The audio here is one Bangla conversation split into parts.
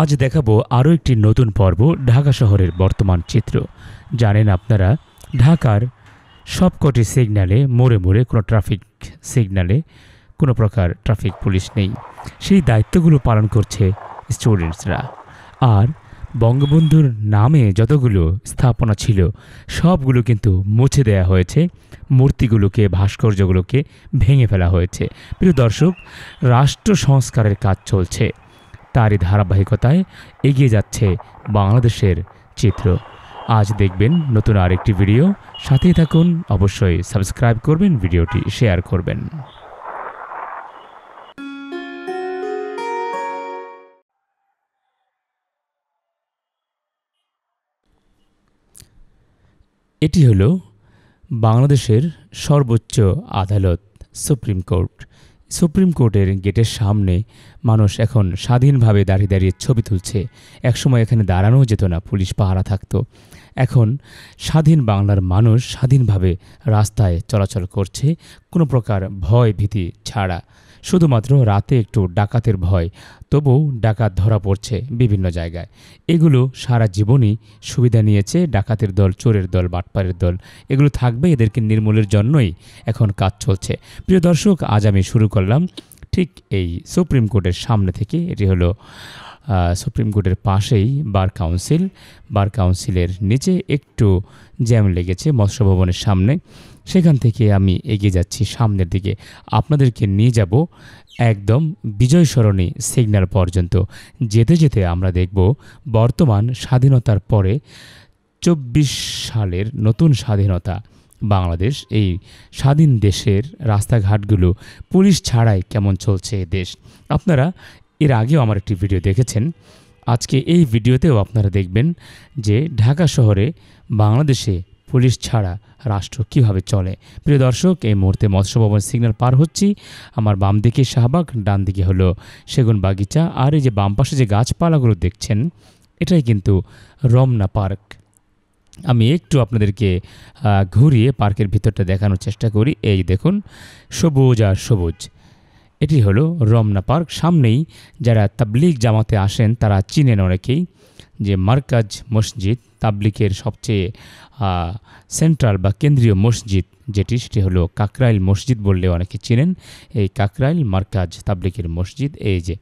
আজ দেখাবো আরও একটি নতুন পর্ব ঢাকা শহরের বর্তমান চিত্র জানেন আপনারা ঢাকার সবকটি সিগন্যালে মোড়ে মোড়ে কোনো ট্রাফিক সিগন্যালে কোনো প্রকার ট্রাফিক পুলিশ নেই সেই দায়িত্বগুলো পালন করছে স্টুডেন্টসরা আর বঙ্গবন্ধুর নামে যতগুলো স্থাপনা ছিল সবগুলো কিন্তু মুছে দেয়া হয়েছে মূর্তিগুলোকে ভাস্কর্যগুলোকে ভেঙে ফেলা হয়েছে প্রিয় দর্শক রাষ্ট্র সংস্কারের কাজ চলছে তারই ধারাবাহিকতায় এগিয়ে যাচ্ছে বাংলাদেশের চিত্র আজ দেখবেন নতুন আরেকটি ভিডিও সাথেই থাকুন অবশ্যই সাবস্ক্রাইব করবেন ভিডিওটি শেয়ার করবেন এটি হল বাংলাদেশের সর্বোচ্চ আদালত সুপ্রিম কোর্ট সুপ্রিম কোর্টের গেটের সামনে মানুষ এখন স্বাধীনভাবে দাঁড়িয়ে দাঁড়িয়ে ছবি তুলছে একসময় এখানে দাঁড়ানো যেত না পুলিশ পাহারা থাকত এখন স্বাধীন বাংলার মানুষ স্বাধীনভাবে রাস্তায় চলাচল করছে কোনো প্রকার ভয় ভীতি ছাড়া শুধুমাত্র রাতে একটু ডাকাতের ভয় তবু ডাকাত ধরা পড়ছে বিভিন্ন জায়গায় এগুলো সারা জীবনই সুবিধা নিয়েছে ডাকাতের দল চোরের দল বাটপারের দল এগুলো থাকবে এদেরকে নির্মূলের জন্যই এখন কাজ চলছে প্রিয় দর্শক আজ আমি শুরু করলাম ঠিক এই সুপ্রিম কোর্টের সামনে থেকে এটি হলো সুপ্রিম কোর্টের পাশেই বার কাউন্সিল বার কাউন্সিলের নিচে একটু জ্যাম লেগেছে মৎস্য ভবনের সামনে সেখান থেকে আমি এগিয়ে যাচ্ছি সামনের দিকে আপনাদেরকে নিয়ে যাব একদম বিজয় সরণী সিগন্যাল পর্যন্ত যেতে যেতে আমরা দেখব বর্তমান স্বাধীনতার পরে চব্বিশ সালের নতুন স্বাধীনতা বাংলাদেশ এই স্বাধীন দেশের রাস্তাঘাটগুলো পুলিশ ছাড়াই কেমন চলছে এ দেশ আপনারা এর আগেও আমার একটি ভিডিও দেখেছেন আজকে এই ভিডিওতেও আপনারা দেখবেন যে ঢাকা শহরে বাংলাদেশে পুলিশ ছাড়া রাষ্ট্র কিভাবে চলে প্রিয় দর্শক এই মুহূর্তে মৎস্য ভবন সিগন্যাল পার হচ্ছি আমার বাম দিকে শাহবাগ ডান দিকে হলো সেগুন বাগিচা আর এই যে বাম পাশে যে গাছপালাগুলো দেখছেন এটাই কিন্তু রমনা পার্ক আমি একটু আপনাদেরকে ঘুরিয়ে পার্কের ভিতরটা দেখানোর চেষ্টা করি এই দেখুন সবুজ আর সবুজ এটি হলো রমনা পার্ক সামনেই যারা তাবলিগ জামাতে আসেন তারা চিনেন অনেকেই যে মার্কাজ মসজিদ তাবলিকের সবচেয়ে সেন্ট্রাল বা কেন্দ্রীয় মসজিদ যেটি সেটি হলো কাকরাইল মসজিদ বললে অনেকে চিনেন এই কাকরাইল মার্কাজ তাবলিকের মসজিদ এই যে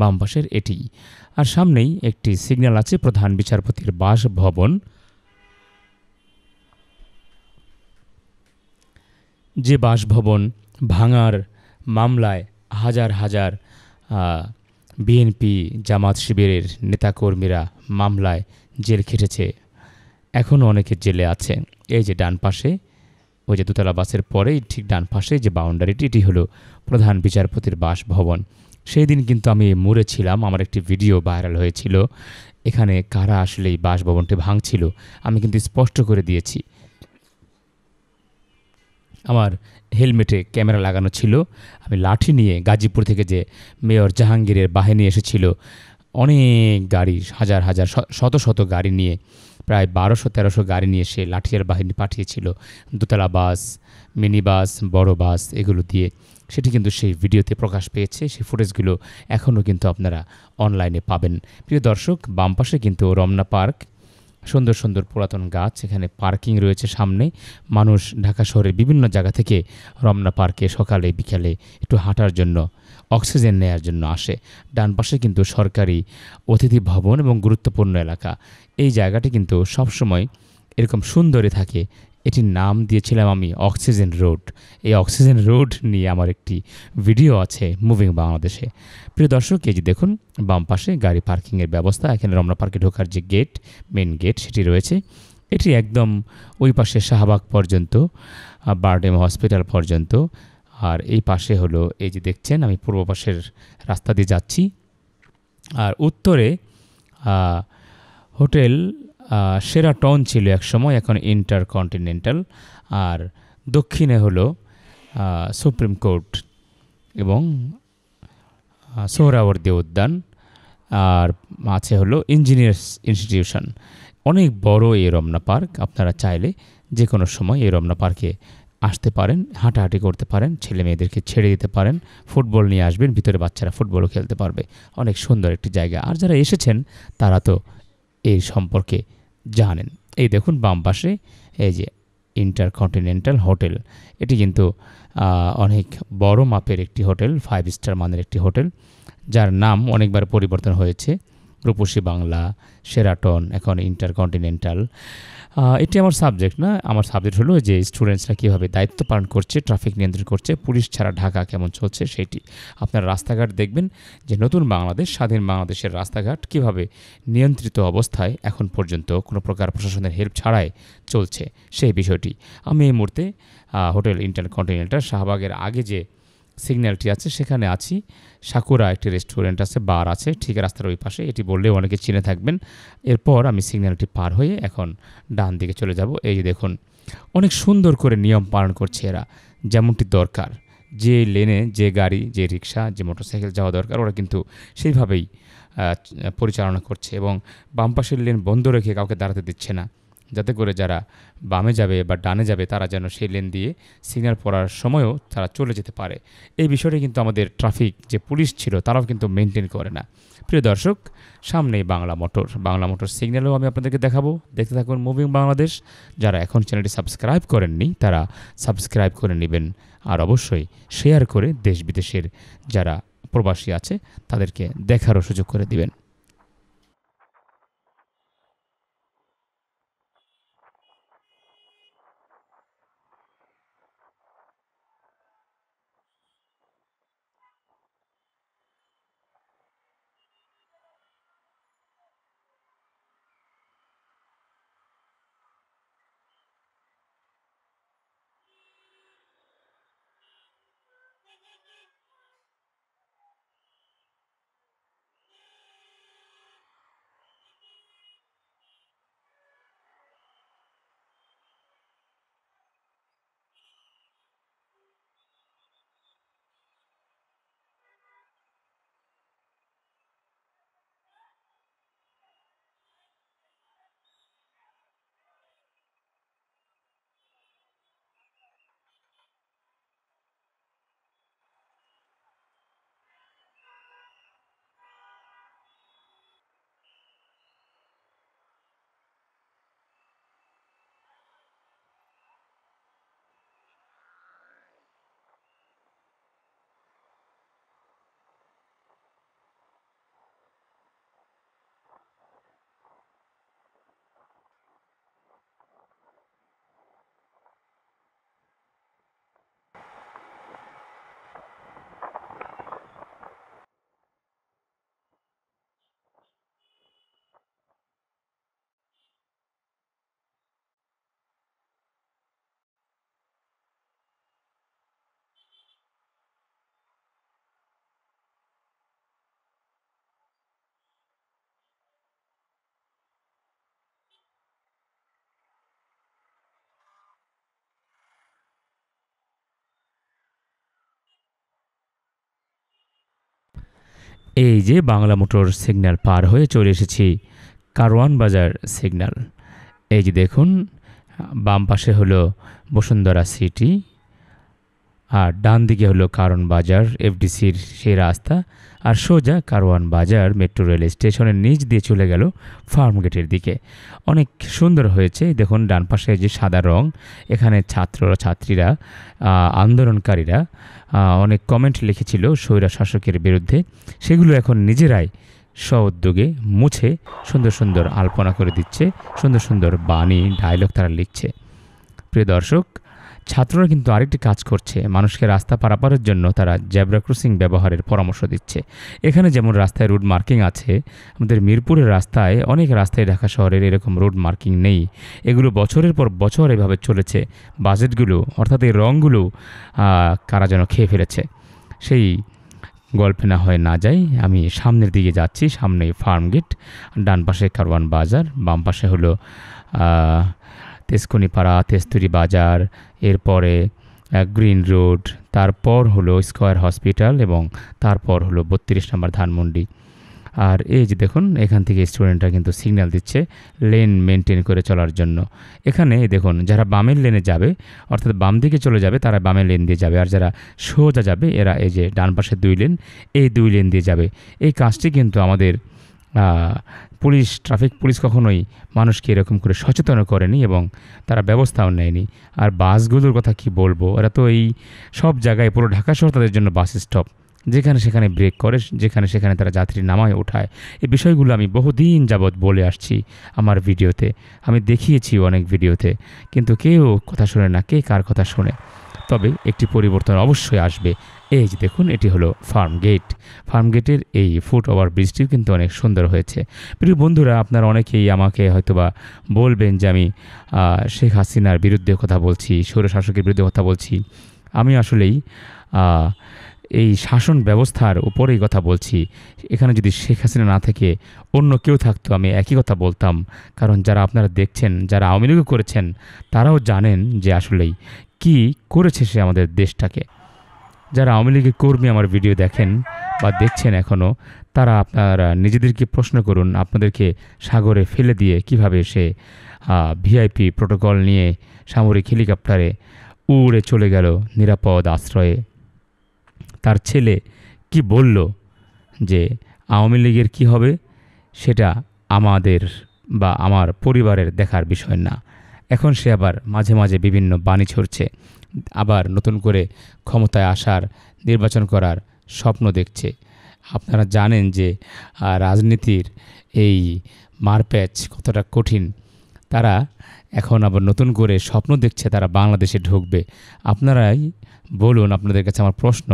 বাম পাশের এটি আর সামনেই একটি সিগন্যাল আছে প্রধান বিচারপতির বাসভবন যে বাসভবন ভাঙার মামলায় হাজার হাজার বিএনপি জামাত শিবিরের নেতাকর্মীরা মামলায় জেল খেটেছে এখনও অনেকে জেলে আছে এই যে ডান পাশে ওই যে দোতলা বাসের পরেই ঠিক ডান পাশে যে বাউন্ডারিটি এটি হলো প্রধান বিচারপতির বাসভবন সেই দিন কিন্তু আমি মরে ছিলাম আমার একটি ভিডিও ভাইরাল হয়েছিল এখানে কারা আসলে এই বাসভবনটি ভাঙছিল আমি কিন্তু স্পষ্ট করে দিয়েছি আমার হেলমেটে ক্যামেরা লাগানো ছিল আমি লাঠি নিয়ে গাজীপুর থেকে যে মেয়র জাহাঙ্গীরের বাহিনী এসেছিল অনেক গাড়ি হাজার হাজার শত শত গাড়ি নিয়ে প্রায় বারোশো তেরোশো গাড়ি নিয়ে সে লাঠিয়ার বাহিনী পাঠিয়েছিল দোতলা বাস মিনি বাস বড় বাস এগুলো দিয়ে সেটি কিন্তু সেই ভিডিওতে প্রকাশ পেয়েছে সেই ফুটেজগুলো এখনও কিন্তু আপনারা অনলাইনে পাবেন প্রিয় দর্শক বাম পাশে কিন্তু রমনা পার্ক সুন্দর সুন্দর পুরাতন গাছ এখানে পার্কিং রয়েছে সামনে মানুষ ঢাকা শহরের বিভিন্ন জায়গা থেকে রমনা পার্কে সকালে বিকালে একটু হাঁটার জন্য অক্সিজেন নেয়ার জন্য আসে ডান পাশে কিন্তু সরকারি অতিথি ভবন এবং গুরুত্বপূর্ণ এলাকা এই জায়গাটি কিন্তু সবসময় এরকম সুন্দরই থাকে এটির নাম দিয়েছিলাম আমি অক্সিজেন রোড এই অক্সিজেন রোড নিয়ে আমার একটি ভিডিও আছে মুভিং বাংলাদেশে প্রিয় দর্শক এই যে দেখুন বাম পাশে গাড়ি পার্কিংয়ের ব্যবস্থা এখানে রমনা পার্কে ঢোকার যে গেট মেন গেট সেটি রয়েছে এটি একদম ওই পাশে শাহবাগ পর্যন্ত বারডেম হসপিটাল পর্যন্ত আর এই পাশে হলো এই যে দেখছেন আমি পূর্ব পাশের রাস্তা দিয়ে যাচ্ছি আর উত্তরে হোটেল সেরা টন ছিল এক সময় এখন ইন্টার কন্টিনেন্টাল আর দক্ষিণে হলো সুপ্রিম কোর্ট এবং সোহরাবর্দী উদ্যান আর আছে হলো ইঞ্জিনিয়ার্স ইনস্টিটিউশন অনেক বড় এই রমনা পার্ক আপনারা চাইলে যে কোনো সময় এই রমনা পার্কে আসতে পারেন হাঁটাহাঁটি করতে পারেন ছেলে মেয়েদেরকে ছেড়ে দিতে পারেন ফুটবল নিয়ে আসবেন ভিতরে বাচ্চারা ফুটবলও খেলতে পারবে অনেক সুন্দর একটি জায়গা আর যারা এসেছেন তারা তো এই সম্পর্কে জানেন এই দেখুন বাম পাশে এই যে ইন্টারকন্টিনেন্টাল হোটেল এটি কিন্তু অনেক বড় মাপের একটি হোটেল ফাইভ স্টার মানের একটি হোটেল যার নাম অনেকবার পরিবর্তন হয়েছে রূপসী বাংলা সেরাটন এখন ইন্টারকন্টিনেন্টাল এটি আমার সাবজেক্ট না আমার সাবজেক্ট হলো যে স্টুডেন্টসরা কীভাবে দায়িত্ব পালন করছে ট্রাফিক নিয়ন্ত্রণ করছে পুলিশ ছাড়া ঢাকা কেমন চলছে সেটি আপনার রাস্তাঘাট দেখবেন যে নতুন বাংলাদেশ স্বাধীন বাংলাদেশের রাস্তাঘাট কীভাবে নিয়ন্ত্রিত অবস্থায় এখন পর্যন্ত কোনো প্রকার প্রশাসনের হেল্প ছাড়াই চলছে সেই বিষয়টি আমি এই মুহূর্তে হোটেল ইন্টারকন্টিনেন্টাল শাহবাগের আগে যে সিগন্যালটি আছে সেখানে আছি সাকুরা একটি রেস্টুরেন্ট আছে বার আছে ঠিক রাস্তার ওই পাশে এটি বললেও অনেকে চিনে থাকবেন এরপর আমি সিগন্যালটি পার হয়ে এখন ডান দিকে চলে যাব এই যে দেখুন অনেক সুন্দর করে নিয়ম পালন করছে এরা যেমনটি দরকার যে লেনে যে গাড়ি যে রিক্সা যে মোটরসাইকেল যাওয়া দরকার ওরা কিন্তু সেইভাবেই পরিচালনা করছে এবং বাম পাশের লেন বন্ধ রেখে কাউকে দাঁড়াতে দিচ্ছে না যাতে করে যারা বামে যাবে বা ডানে যাবে তারা যেন সেই লেন দিয়ে সিগন্যাল পড়ার সময়ও তারা চলে যেতে পারে এই বিষয়টি কিন্তু আমাদের ট্রাফিক যে পুলিশ ছিল তারাও কিন্তু মেনটেন করে না প্রিয় দর্শক সামনেই বাংলা মোটর বাংলা মোটর সিগনালও আমি আপনাদেরকে দেখাবো দেখতে থাকুন মুভিং বাংলাদেশ যারা এখন চ্যানেলটি সাবস্ক্রাইব করেননি তারা সাবস্ক্রাইব করে নেবেন আর অবশ্যই শেয়ার করে দেশ বিদেশের যারা প্রবাসী আছে তাদেরকে দেখারও সুযোগ করে দিবেন এই যে বাংলা মোটর সিগন্যাল পার হয়ে চলে এসেছি কারওয়ান বাজার সিগন্যাল এই যে দেখুন বাম পাশে হলো বসুন্ধরা সিটি আর ডান দিকে হলো কারওয়ান বাজার এফডিসির সেই রাস্তা আর সোজা কারওয়ান বাজার মেট্রো রেল স্টেশনের নিচ দিয়ে চলে গেল ফার্ম গেটের দিকে অনেক সুন্দর হয়েছে দেখুন ডান পাশে যে সাদা রং এখানে ছাত্র ছাত্রীরা আন্দোলনকারীরা অনেক কমেন্ট লিখেছিল স্বৈরা শাসকের বিরুদ্ধে সেগুলো এখন নিজেরাই স্ব উদ্যোগে মুছে সুন্দর সুন্দর আলপনা করে দিচ্ছে সুন্দর সুন্দর বাণী ডায়লগ তারা লিখছে প্রিয় দর্শক ছাত্ররা কিন্তু আরেকটি কাজ করছে মানুষকে রাস্তা পারাপারের জন্য তারা জ্যাবরা ক্রসিং ব্যবহারের পরামর্শ দিচ্ছে এখানে যেমন রাস্তায় রুট মার্কিং আছে আমাদের মিরপুরের রাস্তায় অনেক রাস্তায় ঢাকা শহরের এরকম রুট মার্কিং নেই এগুলো বছরের পর বছর এভাবে চলেছে বাজেটগুলো অর্থাৎ এই রঙগুলো কারা যেন খেয়ে ফেলেছে সেই গল্পে না হয়ে না যাই আমি সামনের দিকে যাচ্ছি সামনে ফার্ম গেট ডান পাশে কারওয়ান বাজার বাম পাশে হলো তেজকুনিপাড়া তেস্তুরি বাজার এরপরে গ্রিন রোড তারপর হলো স্কয়ার হসপিটাল এবং তারপর হলো বত্রিশ নম্বর ধানমন্ডি আর এই যে দেখুন এখান থেকে স্টুডেন্টরা কিন্তু সিগন্যাল দিচ্ছে লেন মেনটেন করে চলার জন্য এখানে দেখুন যারা বামের লেনে যাবে অর্থাৎ বাম দিকে চলে যাবে তারা বামের লেন দিয়ে যাবে আর যারা সোজা যাবে এরা এই যে ডান পাশে দুই লেন এই দুই লেন দিয়ে যাবে এই কাজটি কিন্তু আমাদের পুলিশ ট্রাফিক পুলিশ কখনোই মানুষকে এরকম করে সচেতন করেনি এবং তারা ব্যবস্থাও নেয়নি আর বাসগুলোর কথা কি বলবো এরা তো এই সব জায়গায় পুরো ঢাকা শহর তাদের জন্য বাস স্টপ যেখানে সেখানে ব্রেক করে যেখানে সেখানে তারা যাত্রী নামায় ওঠায় এই বিষয়গুলো আমি বহুদিন যাবৎ বলে আসছি আমার ভিডিওতে আমি দেখিয়েছি অনেক ভিডিওতে কিন্তু কেউ কথা শোনে না কে কার কথা শোনে তবে একটি পরিবর্তন অবশ্যই আসবে এই যে দেখুন এটি হলো ফার্ম গেট ফার্ম গেটের এই ফুট ওভার ব্রিজটিও কিন্তু অনেক সুন্দর হয়েছে প্রিয় বন্ধুরা আপনারা অনেকেই আমাকে হয়তোবা বলবেন যে আমি শেখ হাসিনার বিরুদ্ধে কথা বলছি শাসকের বিরুদ্ধে কথা বলছি আমি আসলেই এই শাসন ব্যবস্থার উপরেই কথা বলছি এখানে যদি শেখ হাসিনা না থেকে অন্য কেউ থাকতো আমি একই কথা বলতাম কারণ যারা আপনারা দেখছেন যারা আওয়ামী লীগও করেছেন তারাও জানেন যে আসলেই কি করেছে সে আমাদের দেশটাকে যারা আওয়ামী লীগের কর্মী আমার ভিডিও দেখেন বা দেখছেন এখনও তারা আপনারা নিজেদেরকে প্রশ্ন করুন আপনাদেরকে সাগরে ফেলে দিয়ে কিভাবে সে ভিআইপি প্রোটোকল নিয়ে সামরিক হেলিকপ্টারে উড়ে চলে গেল নিরাপদ আশ্রয়ে তার ছেলে কি বলল যে আওয়ামী লীগের কী হবে সেটা আমাদের বা আমার পরিবারের দেখার বিষয় না এখন সে আবার মাঝে মাঝে বিভিন্ন বাণী ছড়ছে আবার নতুন করে ক্ষমতায় আসার নির্বাচন করার স্বপ্ন দেখছে আপনারা জানেন যে রাজনীতির এই মারপ্যাচ কতটা কঠিন তারা এখন আবার নতুন করে স্বপ্ন দেখছে তারা বাংলাদেশে ঢুকবে আপনারাই বলুন আপনাদের কাছে আমার প্রশ্ন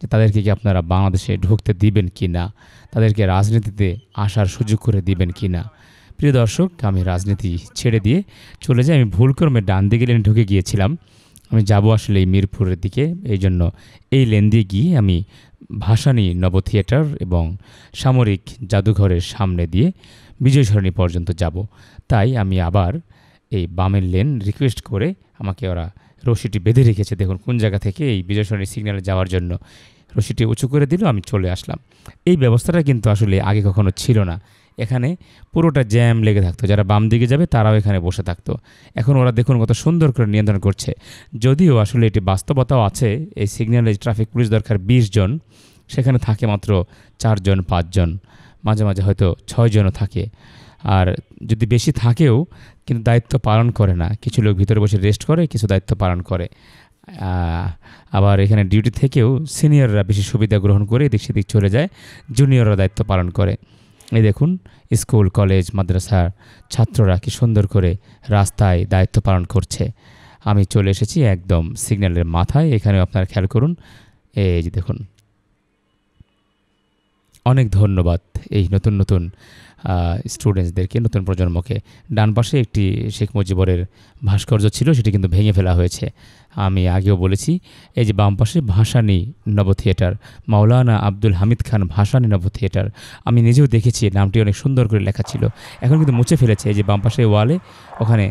যে তাদেরকে কি আপনারা বাংলাদেশে ঢুকতে দিবেন কি না তাদেরকে রাজনীতিতে আসার সুযোগ করে দিবেন কি না প্রিয় দর্শক আমি রাজনীতি ছেড়ে দিয়ে চলে যাই আমি ভুলক্রমে ডান দিকে লেনে ঢুকে গিয়েছিলাম আমি যাব আসলে এই মিরপুরের দিকে এই জন্য এই লেন দিয়ে গিয়ে আমি ভাসানী নব থিয়েটার এবং সামরিক জাদুঘরের সামনে দিয়ে বিজয় সরণী পর্যন্ত যাব তাই আমি আবার এই বামের লেন রিকোয়েস্ট করে আমাকে ওরা রশিটি বেঁধে রেখেছে দেখুন কোন জায়গা থেকে এই বিজয় সরণী সিগন্যালে যাওয়ার জন্য রশিটি উঁচু করে দিল আমি চলে আসলাম এই ব্যবস্থাটা কিন্তু আসলে আগে কখনো ছিল না এখানে পুরোটা জ্যাম লেগে থাকতো যারা বাম দিকে যাবে তারাও এখানে বসে থাকতো এখন ওরা দেখুন কত সুন্দর করে নিয়ন্ত্রণ করছে যদিও আসলে এটি বাস্তবতাও আছে এই সিগন্যালে ট্রাফিক পুলিশ দরকার বিশ জন সেখানে থাকে মাত্র চারজন পাঁচজন মাঝে মাঝে হয়তো ছয়জনও থাকে আর যদি বেশি থাকেও কিন্তু দায়িত্ব পালন করে না কিছু লোক ভিতরে বসে রেস্ট করে কিছু দায়িত্ব পালন করে আবার এখানে ডিউটি থেকেও সিনিয়ররা বেশি সুবিধা গ্রহণ করে এদিক সেদিক চলে যায় জুনিয়ররা দায়িত্ব পালন করে এই দেখুন স্কুল কলেজ মাদ্রাসার ছাত্ররা কি সুন্দর করে রাস্তায় দায়িত্ব পালন করছে আমি চলে এসেছি একদম সিগন্যালের মাথায় এখানেও আপনার খেয়াল করুন এই যে দেখুন অনেক ধন্যবাদ এই নতুন নতুন স্টুডেন্টসদেরকে নতুন প্রজন্মকে ডান পাশে একটি শেখ মুজিবরের ভাস্কর্য ছিল সেটি কিন্তু ভেঙে ফেলা হয়েছে আমি আগেও বলেছি এই যে বাম পাশে ভাসানী নব থিয়েটার মাওলানা আব্দুল হামিদ খান ভাসানী নব থিয়েটার আমি নিজেও দেখেছি নামটি অনেক সুন্দর করে লেখা ছিল এখন কিন্তু মুছে ফেলেছে এই যে বাম পাশে ওয়ালে ওখানে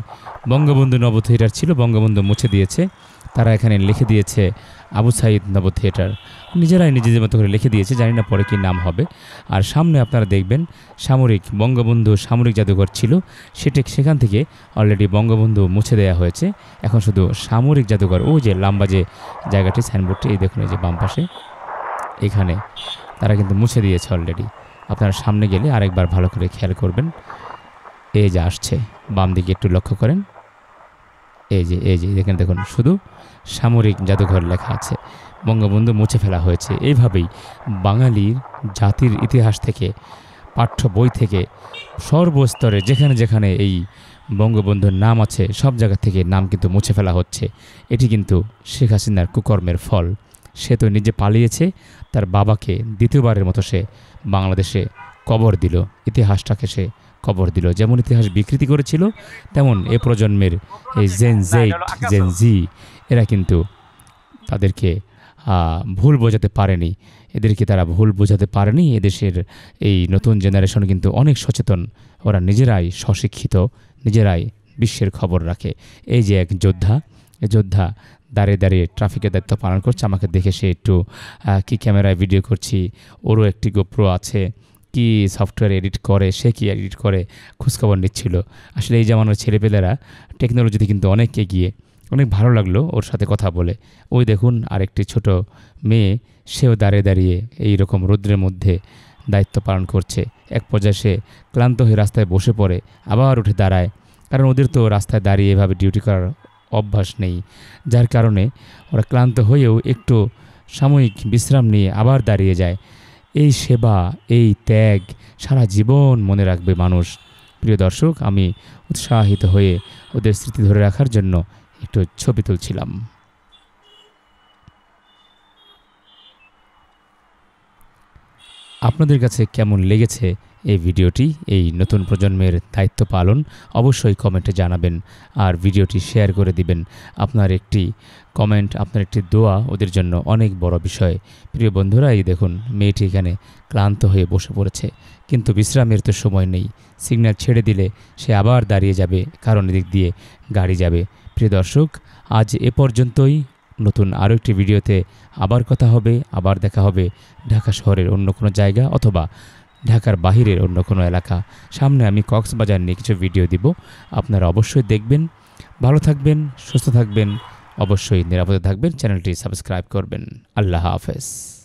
বঙ্গবন্ধু নব থিয়েটার ছিল বঙ্গবন্ধু মুছে দিয়েছে তারা এখানে লিখে দিয়েছে আবু সাইদ নব থিয়েটার নিজেরাই নিজেদের মতো করে লিখে দিয়েছে জানি না পরে কি নাম হবে আর সামনে আপনারা দেখবেন সামরিক বঙ্গবন্ধু সামরিক জাদুঘর ছিল সেটি সেখান থেকে অলরেডি বঙ্গবন্ধু মুছে দেওয়া হয়েছে এখন শুধু সামরিক জাদুঘর ও যে লাম্বা যে জায়গাটি সাইনবোর্ডটি এই দেখুন এই যে বাম পাশে এখানে তারা কিন্তু মুছে দিয়েছে অলরেডি আপনারা সামনে গেলে আরেকবার ভালো করে খেয়াল করবেন এই যে আসছে বাম দিকে একটু লক্ষ্য করেন এই যে এই যে এখানে দেখুন শুধু সামরিক জাদুঘর লেখা আছে বঙ্গবন্ধু মুছে ফেলা হয়েছে এইভাবেই বাঙালির জাতির ইতিহাস থেকে পাঠ্য বই থেকে সর্বস্তরে যেখানে যেখানে এই বঙ্গবন্ধুর নাম আছে সব জায়গা থেকে নাম কিন্তু মুছে ফেলা হচ্ছে এটি কিন্তু শেখ হাসিনার কুকর্মের ফল সে তো নিজে পালিয়েছে তার বাবাকে দ্বিতীয়বারের মতো সে বাংলাদেশে কবর দিল ইতিহাসটাকে সে কবর দিল যেমন ইতিহাস বিকৃতি করেছিল তেমন এ প্রজন্মের এই জেন জেট জেন জি এরা কিন্তু তাদেরকে ভুল বোঝাতে পারেনি এদেরকে তারা ভুল বোঝাতে পারেনি এদেশের এই নতুন জেনারেশন কিন্তু অনেক সচেতন ওরা নিজেরাই স্বশিক্ষিত নিজেরাই বিশ্বের খবর রাখে এই যে এক যোদ্ধা যোদ্ধা দাঁড়িয়ে দাঁড়িয়ে ট্রাফিকের দায়িত্ব পালন করছে আমাকে দেখে সে একটু কি ক্যামেরায় ভিডিও করছি ওরও একটি গোপ্রো আছে কি সফটওয়্যার এডিট করে সে কি এডিট করে খোঁজখবর নিচ্ছিল আসলে এই জামানোর ছেলেপেলেরা টেকনোলজিতে কিন্তু অনেক এগিয়ে অনেক ভালো লাগলো ওর সাথে কথা বলে ওই দেখুন আরেকটি ছোট মেয়ে সেও দাঁড়িয়ে দাঁড়িয়ে এই রকম রৌদ্রের মধ্যে দায়িত্ব পালন করছে এক পর্যায়ে সে ক্লান্ত হয়ে রাস্তায় বসে পড়ে আবার উঠে দাঁড়ায় কারণ ওদের তো রাস্তায় দাঁড়িয়ে এভাবে ডিউটি করার অভ্যাস নেই যার কারণে ওরা ক্লান্ত হয়েও একটু সাময়িক বিশ্রাম নিয়ে আবার দাঁড়িয়ে যায় এই সেবা এই ত্যাগ সারা জীবন মনে রাখবে মানুষ প্রিয় দর্শক আমি উৎসাহিত হয়ে ওদের স্মৃতি ধরে রাখার জন্য একটু ছবি তুলছিলাম আপনাদের কাছে কেমন লেগেছে এই ভিডিওটি এই নতুন প্রজন্মের দায়িত্ব পালন অবশ্যই কমেন্টে জানাবেন আর ভিডিওটি শেয়ার করে দিবেন আপনার একটি কমেন্ট আপনার একটি দোয়া ওদের জন্য অনেক বড় বিষয় প্রিয় বন্ধুরা এই দেখুন মেয়েটি এখানে ক্লান্ত হয়ে বসে পড়েছে কিন্তু বিশ্রামের তো সময় নেই সিগন্যাল ছেড়ে দিলে সে আবার দাঁড়িয়ে যাবে কারণ এদিক দিয়ে গাড়ি যাবে প্রিয় দর্শক আজ এ পর্যন্তই নতুন আরও একটি ভিডিওতে আবার কথা হবে আবার দেখা হবে ঢাকা শহরের অন্য কোনো জায়গা অথবা ঢাকার বাহিরের অন্য কোনো এলাকা সামনে আমি কক্সবাজার নিয়ে কিছু ভিডিও দিব আপনারা অবশ্যই দেখবেন ভালো থাকবেন সুস্থ থাকবেন অবশ্যই নিরাপদে থাকবেন চ্যানেলটি সাবস্ক্রাইব করবেন আল্লাহ হাফেজ